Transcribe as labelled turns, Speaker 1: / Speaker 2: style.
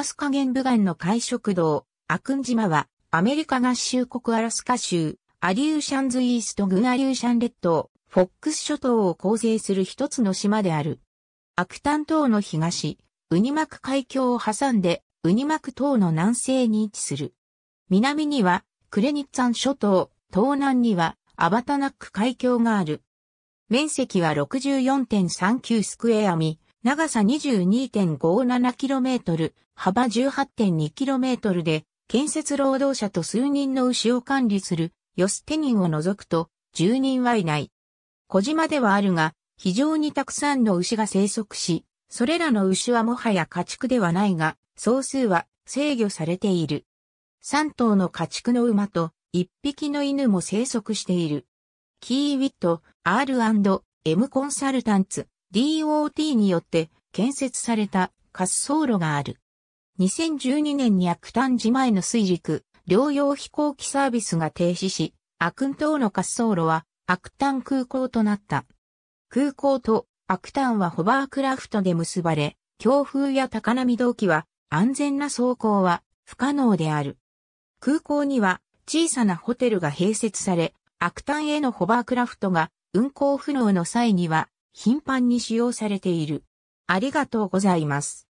Speaker 1: ラスカ原部岸の海食堂、アクン島は、アメリカ合衆国アラスカ州、アリューシャンズイースト群アリューシャン列島、フォックス諸島を構成する一つの島である。アクタン島の東、ウニマク海峡を挟んで、ウニマク島の南西に位置する。南には、クレニッツァン諸島、東南には、アバタナック海峡がある。面積は64.39スクエアミ、長さ 22.57km、幅 18.2km で、建設労働者と数人の牛を管理する、ヨステニンを除くと、10人はいない。小島ではあるが、非常にたくさんの牛が生息し、それらの牛はもはや家畜ではないが、総数は制御されている。3頭の家畜の馬と1匹の犬も生息している。キーウィット R&M コンサルタンツ DOT によって建設された滑走路がある。2012年に悪炭寺前の水陸、療養飛行機サービスが停止し、悪ン島の滑走路は悪炭空港となった。空港と悪炭はホバークラフトで結ばれ、強風や高波動機は安全な走行は不可能である。空港には小さなホテルが併設され、悪炭へのホバークラフトが運航不能の際には頻繁に使用されている。ありがとうございます。